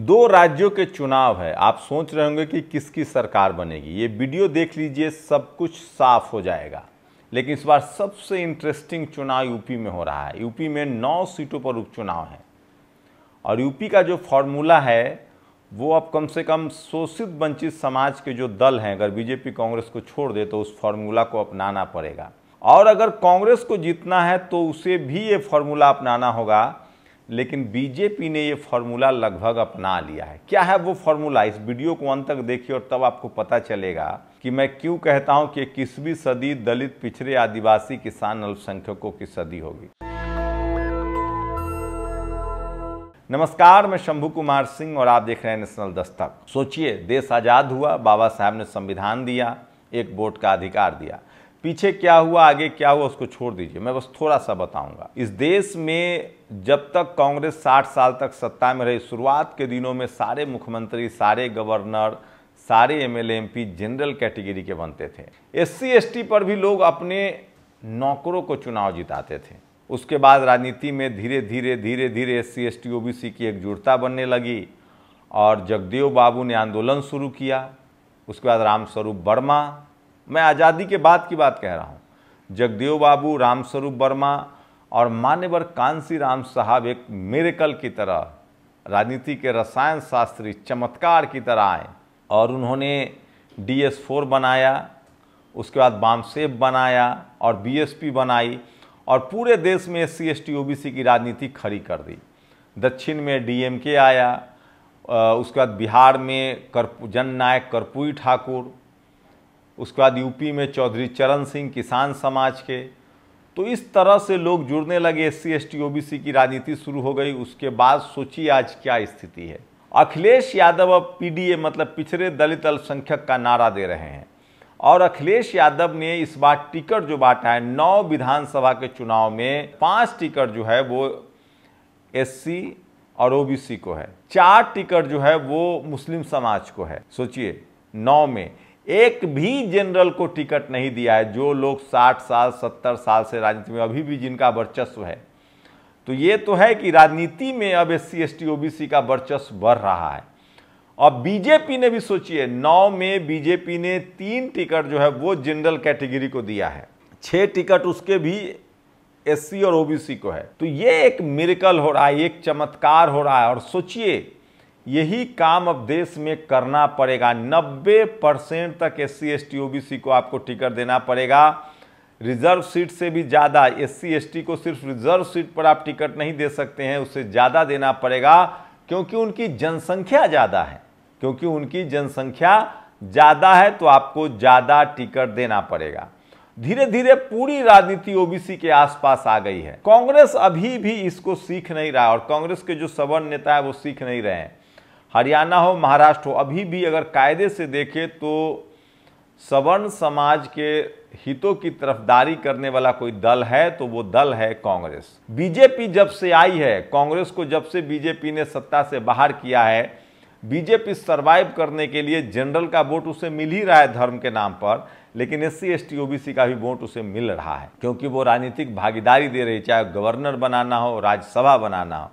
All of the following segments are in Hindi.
दो राज्यों के चुनाव है आप सोच रहे होंगे कि किसकी सरकार बनेगी ये वीडियो देख लीजिए सब कुछ साफ हो जाएगा लेकिन इस बार सबसे इंटरेस्टिंग चुनाव यूपी में हो रहा है यूपी में नौ सीटों पर उपचुनाव है और यूपी का जो फॉर्मूला है वो अब कम से कम शोषित वंचित समाज के जो दल हैं अगर बीजेपी कांग्रेस को छोड़ दे तो उस फॉर्मूला को अपनाना पड़ेगा और अगर कांग्रेस को जीतना है तो उसे भी ये फॉर्मूला अपनाना होगा लेकिन बीजेपी ने ये फॉर्मूला लगभग अपना लिया है क्या है वो फॉर्मूला इस वीडियो को अंत तक देखिए और तब आपको पता चलेगा कि मैं क्यों कहता हूं कि इक्कीसवीं सदी दलित पिछड़े आदिवासी किसान अल्पसंख्यकों की सदी होगी नमस्कार मैं शंभु कुमार सिंह और आप देख रहे हैं नेशनल दस्तक सोचिए देश आज़ाद हुआ बाबा साहब ने संविधान दिया एक वोट का अधिकार दिया पीछे क्या हुआ आगे क्या हुआ उसको छोड़ दीजिए मैं बस थोड़ा सा बताऊंगा इस देश में जब तक कांग्रेस 60 साल तक सत्ता में रही शुरुआत के दिनों में सारे मुख्यमंत्री सारे गवर्नर सारे एम एल जनरल कैटेगरी के बनते थे एस सी पर भी लोग अपने नौकरों को चुनाव जिताते थे उसके बाद राजनीति में धीरे धीरे धीरे धीरे S C S T C की एकजुटता बनने लगी और जगदेव बाबू ने आंदोलन शुरू किया उसके बाद रामस्वरूप वर्मा मैं आज़ादी के बाद की बात कह रहा हूँ जगदेव बाबू रामस्वरूप वर्मा और मान्यवर कांसी राम साहब एक मेरेकल की तरह राजनीति के रसायन शास्त्री चमत्कार की तरह आए और उन्होंने डी एस फोर बनाया उसके बाद बामसेब बनाया और बी एस पी बनाई और पूरे देश में S C S T O B C की राजनीति खड़ी कर दी दक्षिण में डी एम के आया उसके बाद बिहार में कर जननायक कर्पूरी ठाकुर उसके बाद यूपी में चौधरी चरण सिंह किसान समाज के तो इस तरह से लोग जुड़ने लगे एस सी एस टी की राजनीति शुरू हो गई उसके बाद सोचिए आज क्या स्थिति है अखिलेश यादव अब पीडीए मतलब पिछड़े दलित अल्पसंख्यक का नारा दे रहे हैं और अखिलेश यादव ने इस बार टिकट जो बांटा है नौ विधानसभा के चुनाव में पांच टिकट जो है वो एससी और ओबीसी को है चार टिकट जो है वो मुस्लिम समाज को है सोचिए नौ में एक भी जनरल को टिकट नहीं दिया है जो लोग 60 साल 70 साल से राजनीति में अभी भी जिनका वर्चस्व है तो ये तो है कि राजनीति में अब एस सी एस टी का वर्चस्व बढ़ रहा है और बीजेपी ने भी सोचिए नौ में बीजेपी ने तीन टिकट जो है वो जनरल कैटेगरी को दिया है छह टिकट उसके भी एससी और ओबीसी को है तो ये एक मेरिकल हो रहा है एक चमत्कार हो रहा है और सोचिए यही काम अब देश में करना पड़ेगा 90 परसेंट तक S C S T O B C को आपको टिकट देना पड़ेगा रिजर्व सीट से भी ज़्यादा एस सी एस टी को सिर्फ रिजर्व सीट पर आप टिकट नहीं दे सकते हैं उससे ज़्यादा देना पड़ेगा क्योंकि उनकी जनसंख्या ज़्यादा है क्योंकि उनकी जनसंख्या ज़्यादा है तो आपको ज़्यादा टिकट देना पड़ेगा धीरे धीरे पूरी राजनीति ओबीसी के आसपास आ गई है कांग्रेस अभी भी इसको सीख नहीं रहा और कांग्रेस के जो सवर्ण नेता है वो सीख नहीं रहे हैं हरियाणा हो महाराष्ट्र हो अभी भी अगर कायदे से देखें तो सवर्ण समाज के हितों की तरफदारी करने वाला कोई दल है तो वो दल है कांग्रेस बीजेपी जब से आई है कांग्रेस को जब से बीजेपी ने सत्ता से बाहर किया है बीजेपी सरवाइव करने के लिए जनरल का वोट उसे मिल ही रहा है धर्म के नाम पर लेकिन एस सी एस टी का भी वोट उसे मिल रहा है क्योंकि वो राजनीतिक भागीदारी दे रही चाहे गवर्नर बनाना हो राज्यसभा बनाना हो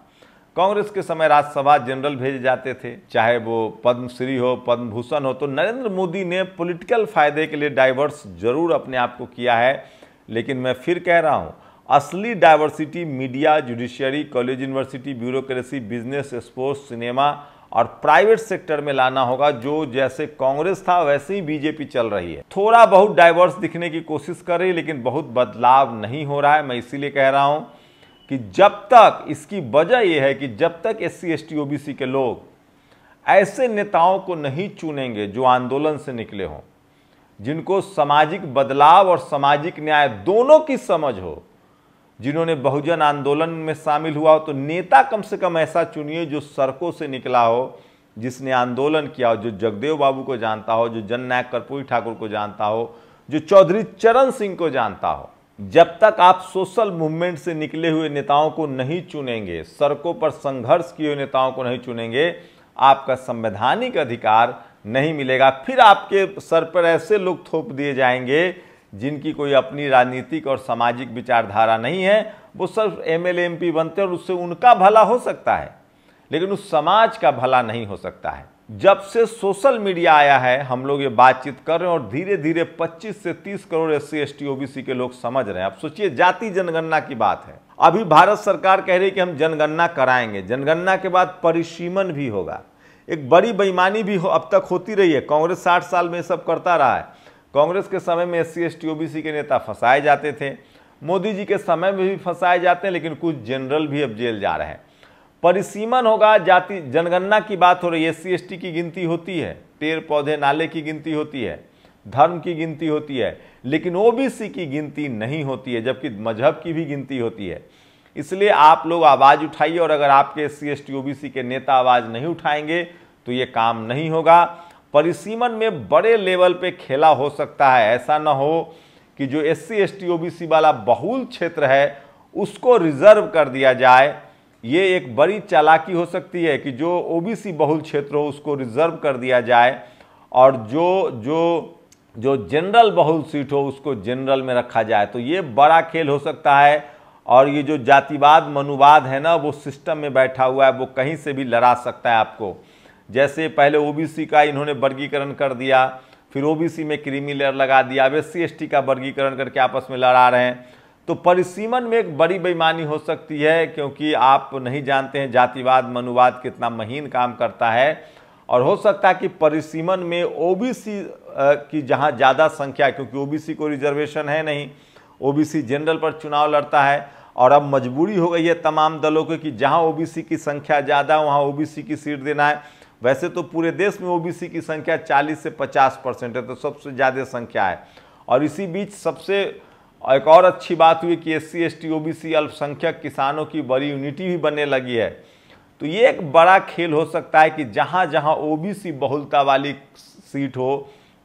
कांग्रेस के समय राज्यसभा जनरल भेजे जाते थे चाहे वो पद्मश्री हो पद्म भूषण हो तो नरेंद्र मोदी ने पॉलिटिकल फायदे के लिए डाइवर्स जरूर अपने आप को किया है लेकिन मैं फिर कह रहा हूँ असली diversity media judiciary college university bureaucracy business sports cinema और प्राइवेट सेक्टर में लाना होगा जो जैसे कांग्रेस था वैसे ही बीजेपी चल रही है थोड़ा बहुत डाइवर्स दिखने की कोशिश कर रही है लेकिन बहुत बदलाव नहीं हो रहा है मैं इसीलिए कह रहा हूँ कि जब तक इसकी वजह यह है कि जब तक S C S T OBC के लोग ऐसे नेताओं को नहीं चुनेंगे जो आंदोलन से निकले हों जिनको सामाजिक बदलाव और सामाजिक न्याय दोनों की समझ हो जिन्होंने बहुजन आंदोलन में शामिल हुआ हो तो नेता कम से कम ऐसा चुनिए जो सड़कों से निकला हो जिसने आंदोलन किया हो जो जगदेव बाबू को जानता हो जो जननायक कर्पूरी ठाकुर को जानता हो जो चौधरी चरण सिंह को जानता हो जब तक आप सोशल मूवमेंट से निकले हुए नेताओं को नहीं चुनेंगे सड़कों पर संघर्ष किए हुए नेताओं को नहीं चुनेंगे आपका संवैधानिक अधिकार नहीं मिलेगा फिर आपके सर पर ऐसे लोग थोप दिए जाएंगे जिनकी कोई अपनी राजनीतिक और सामाजिक विचारधारा नहीं है वो सिर्फ एम एल एम पी बनते हैं और उससे उनका भला हो सकता है लेकिन उस समाज का भला नहीं हो सकता है जब से सोशल मीडिया आया है हम लोग ये बातचीत कर रहे हैं और धीरे धीरे 25 से 30 crore S C S T OBC के लोग समझ रहे हैं अब सोचिए जाति जनगणना की बात है अभी भारत सरकार कह रही है कि हम जनगणना कराएंगे जनगणना के बाद परिसीमन भी होगा एक बड़ी बेईमानी भी हो, अब तक होती रही है कांग्रेस साठ साल में सब करता रहा है कांग्रेस के समय में एस सी एस टी के नेता फंसाए जाते थे मोदी जी के समय में भी फंसाए जाते हैं लेकिन कुछ जनरल भी अब जेल जा रहे हैं परिसीमन होगा जाति जनगणना की बात हो रही है एस सी की गिनती होती है पेड़ पौधे नाले की गिनती होती है धर्म की गिनती होती है लेकिन ओबीसी की गिनती नहीं होती है जबकि मजहब की भी गिनती होती है इसलिए आप लोग आवाज़ उठाइए और अगर आपके एस सी ओबीसी के नेता आवाज़ नहीं उठाएंगे तो ये काम नहीं होगा परिसीमन में बड़े लेवल पे खेला हो सकता है ऐसा ना हो कि जो S C S T O B C वाला बहुल क्षेत्र है उसको रिजर्व कर दिया जाए ये एक बड़ी चालाकी हो सकती है कि जो ओबीसी बहुल क्षेत्र हो उसको रिजर्व कर दिया जाए और जो जो जो जनरल बहुल सीट हो उसको जनरल में रखा जाए तो ये बड़ा खेल हो सकता है और ये जो जातिवाद मनुवाद है ना वो सिस्टम में बैठा हुआ है वो कहीं से भी लड़ा सकता है आपको जैसे पहले ओबीसी का इन्होंने वर्गीकरण कर दिया फिर ओबीसी में क्रीमी लेयर लगा दिया अब एस सी का वर्गीकरण करके आपस में लड़ा रहे हैं तो परिसीमन में एक बड़ी बेईमानी हो सकती है क्योंकि आप नहीं जानते हैं जातिवाद मनुवाद कितना महीन काम करता है और हो सकता है कि परिसीमन में ओबीसी की जहां ज़्यादा संख्या क्योंकि ओबीसी को रिजर्वेशन है नहीं ओबीसी जनरल पर चुनाव लड़ता है और अब मजबूरी हो गई है तमाम दलों को कि जहां ओबीसी की संख्या ज़्यादा वहां ओबीसी की सीट देना है वैसे तो पूरे देश में ओबीसी की संख्या 40 से 50 परसेंट है तो सबसे ज़्यादा संख्या है और इसी बीच सबसे और एक और अच्छी बात हुई कि S C S T O B C अल्पसंख्यक किसानों की बड़ी यूनिटी भी बनने लगी है तो ये एक बड़ा खेल हो सकता है कि जहाँ जहाँ ओ बी सी बहुलता वाली सीट हो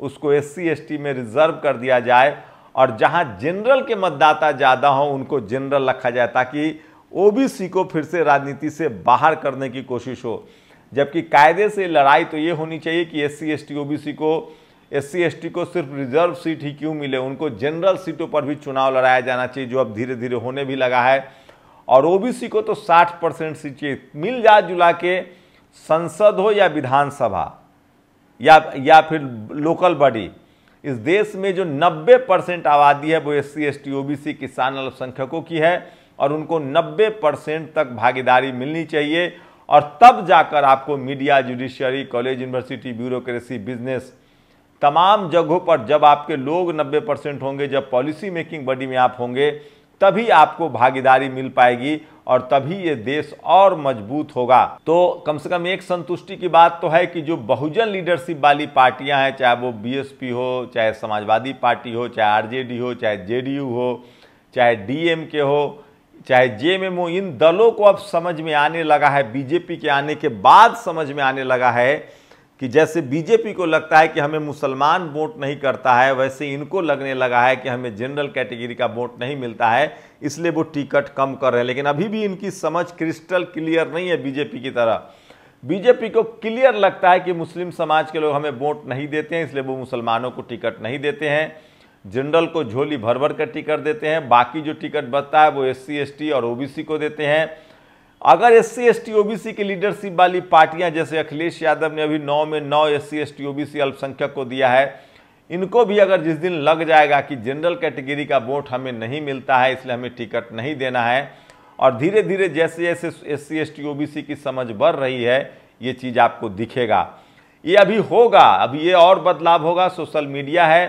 उसको एस सी एस टी में रिजर्व कर दिया जाए और जहाँ जनरल के मतदाता ज़्यादा हों उनको जनरल रखा जाए ताकि ओबीसी को फिर से राजनीति से बाहर करने की कोशिश हो जबकि कायदे से लड़ाई तो ये होनी चाहिए कि S C S T O B C को एस सी को सिर्फ रिजर्व सीट ही क्यों मिले उनको जनरल सीटों पर भी चुनाव लड़ाया जाना चाहिए जो अब धीरे धीरे होने भी लगा है और ओबीसी को तो 60 परसेंट सीट चाहिए मिल जा जुला के संसद हो या विधानसभा या या फिर लोकल बॉडी इस देश में जो 90 परसेंट आबादी है वो S C S T O B C किसान अल्पसंख्यकों की है और उनको 90 परसेंट तक भागीदारी मिलनी चाहिए और तब जाकर आपको media judiciary college university bureaucracy business तमाम जगहों पर जब आपके लोग 90 परसेंट होंगे जब पॉलिसी मेकिंग बॉडी में आप होंगे तभी आपको भागीदारी मिल पाएगी और तभी ये देश और मजबूत होगा तो कम से कम एक संतुष्टि की बात तो है कि जो बहुजन लीडरशिप वाली पार्टियां हैं चाहे वो बीएसपी हो चाहे समाजवादी पार्टी हो चाहे आरजेडी हो चाहे जेडीयू हो चाहे डीएमके हो चाहे जेएमएमओ इन दलों को अब समझ में आने लगा है बीजेपी के आने के बाद समझ में आने लगा है कि जैसे बीजेपी को लगता है कि हमें मुसलमान वोट नहीं करता है वैसे इनको लगने लगा है कि हमें जनरल कैटेगरी का वोट नहीं मिलता है इसलिए वो टिकट कम कर रहे हैं लेकिन अभी भी इनकी समझ क्रिस्टल क्लियर नहीं है बीजेपी की तरह बीजेपी को क्लियर लगता है कि मुस्लिम समाज के लोग हमें वोट नहीं देते हैं इसलिए वो मुसलमानों को टिकट नहीं देते हैं जनरल को झोली भर भर कर टिकट देते हैं बाकी जो टिकट बचता है वो एस सी और ओ को देते हैं अगर S C S T C की लीडरशिप वाली पार्टियां जैसे अखिलेश यादव ने अभी नौ में नौ S C S T C अल्पसंख्यक को दिया है इनको भी अगर जिस दिन लग जाएगा कि जनरल कैटेगरी का वोट हमें नहीं मिलता है इसलिए हमें टिकट नहीं देना है और धीरे धीरे जैसे जैसे S C S T C की समझ बढ़ रही है ये चीज़ आपको दिखेगा ये अभी होगा अभी ये और बदलाव होगा सोशल मीडिया है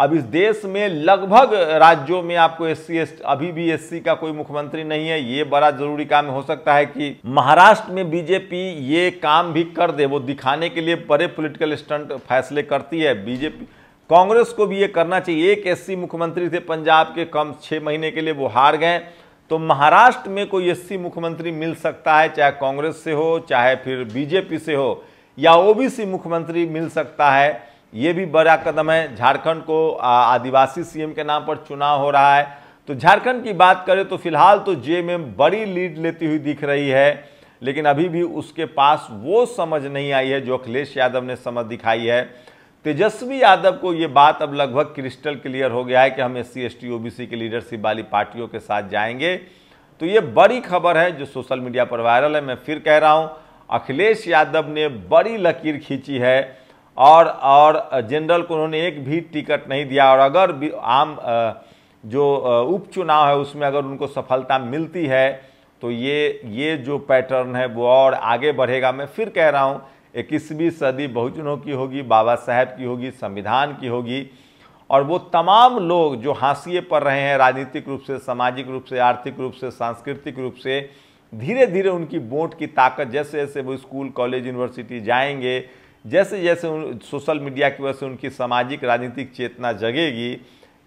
अब इस देश में लगभग राज्यों में आपको एस सी अभी भी एस का कोई मुख्यमंत्री नहीं है ये बड़ा जरूरी काम हो सकता है कि महाराष्ट्र में बीजेपी ये काम भी कर दे वो दिखाने के लिए बड़े पॉलिटिकल स्टंट फैसले करती है बीजेपी कांग्रेस को भी ये करना चाहिए एक एस मुख्यमंत्री थे पंजाब के कम छः महीने के लिए वो हार गए तो महाराष्ट्र में कोई एस मुख्यमंत्री मिल सकता है चाहे कांग्रेस से हो चाहे फिर बीजेपी से हो या ओ मुख्यमंत्री मिल सकता है ये भी बड़ा कदम है झारखंड को आदिवासी सीएम के नाम पर चुनाव हो रहा है तो झारखंड की बात करें तो फिलहाल तो जेएमएम बड़ी लीड लेती हुई दिख रही है लेकिन अभी भी उसके पास वो समझ नहीं आई है जो अखिलेश यादव ने समझ दिखाई है तेजस्वी यादव को ये बात अब लगभग क्रिस्टल क्लियर हो गया है कि हम S C S T O B C की लीडरशिप वाली पार्टियों के साथ जाएंगे तो ये बड़ी खबर है जो सोशल मीडिया पर वायरल है मैं फिर कह रहा हूँ अखिलेश यादव ने बड़ी लकीर खींची है और और जनरल को उन्होंने एक भी टिकट नहीं दिया और अगर आम जो उपचुनाव है उसमें अगर उनको सफलता मिलती है तो ये ये जो पैटर्न है वो और आगे बढ़ेगा मैं फिर कह रहा हूँ इक्कीसवीं सदी बहुजनों की होगी बाबा साहेब की होगी संविधान की होगी और वो तमाम लोग जो हाशिए पर रहे हैं राजनीतिक रूप से सामाजिक रूप से आर्थिक रूप से सांस्कृतिक रूप से धीरे धीरे उनकी वोट की ताकत जैसे जैसे वो स्कूल कॉलेज यूनिवर्सिटी जाएंगे जैसे जैसे उन सोशल मीडिया की वजह से उनकी सामाजिक राजनीतिक चेतना जगेगी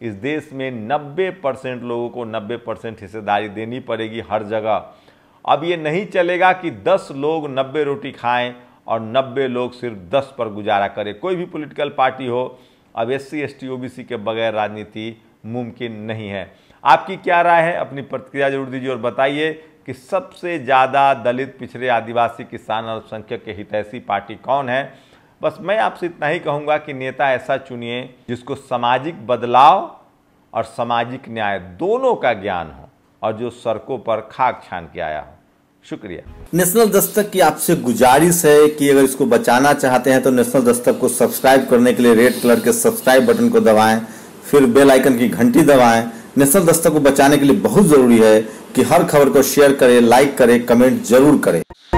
इस देश में 90 परसेंट लोगों को 90 परसेंट हिस्सेदारी देनी पड़ेगी हर जगह अब ये नहीं चलेगा कि 10 लोग 90 रोटी खाएं और 90 लोग सिर्फ 10 पर गुजारा करें कोई भी पॉलिटिकल पार्टी हो अब एस सी एस के बगैर राजनीति मुमकिन नहीं है आपकी क्या राय है अपनी प्रतिक्रिया जरूर दीजिए और बताइए कि सबसे ज़्यादा दलित पिछड़े आदिवासी किसान अल्पसंख्यक के हितैषी पार्टी कौन है बस मैं आपसे इतना ही कहूंगा कि नेता ऐसा चुनिए जिसको सामाजिक बदलाव और सामाजिक न्याय दोनों का ज्ञान हो और जो सड़कों पर खाक छान के आया हो शुक्रिया नेशनल दस्तक की आपसे गुजारिश है कि अगर इसको बचाना चाहते हैं तो नेशनल दस्तक को सब्सक्राइब करने के लिए रेड कलर के सब्सक्राइब बटन को दबाएं फिर बेल आइकन की घंटी दबाएं नेशनल दस्तक को बचाने के लिए बहुत जरूरी है कि हर खबर को शेयर करें लाइक करें कमेंट जरूर करें